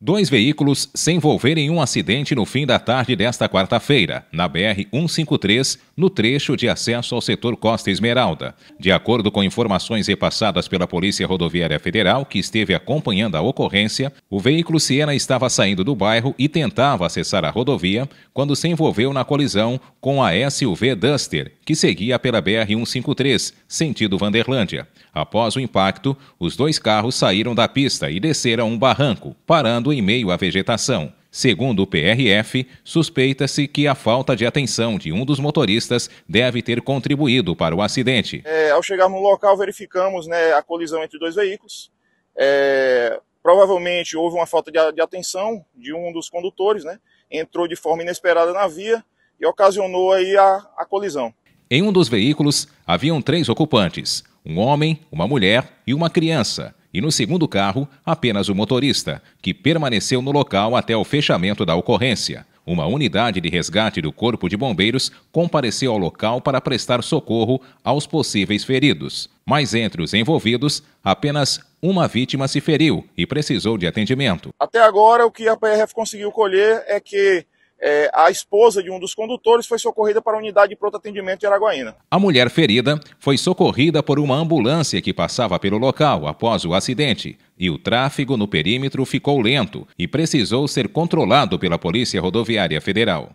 Dois veículos se envolveram em um acidente no fim da tarde desta quarta-feira, na BR-153, no trecho de acesso ao setor Costa Esmeralda. De acordo com informações repassadas pela Polícia Rodoviária Federal, que esteve acompanhando a ocorrência, o veículo Siena estava saindo do bairro e tentava acessar a rodovia quando se envolveu na colisão com a SUV Duster, que seguia pela BR-153, sentido Vanderlândia. Após o impacto, os dois carros saíram da pista e desceram um barranco, parando ficando em meio à vegetação. Segundo o PRF, suspeita-se que a falta de atenção de um dos motoristas deve ter contribuído para o acidente. É, ao chegar no local, verificamos né, a colisão entre dois veículos. É, provavelmente houve uma falta de, de, atenção de um dos condutores, né, entrou de forma inesperada na via e ocasionou aí a, a colisão. Em um dos veículos haviam três ocupantes: um homem, uma mulher e uma criança e no segundo carro, apenas o motorista, que permaneceu no local até o fechamento da ocorrência. Uma unidade de resgate do Corpo de Bombeiros compareceu ao local para prestar socorro aos possíveis feridos. Mas entre os envolvidos, apenas uma vítima se feriu e precisou de atendimento. Até agora, o que a PRF conseguiu colher é que é, a esposa de um dos condutores foi socorrida para a unidade de pronto atendimento de Araguaína. A mulher ferida foi socorrida por uma ambulância que passava pelo local após o acidente e o tráfego no perímetro ficou lento e precisou ser controlado pela Polícia Rodoviária Federal.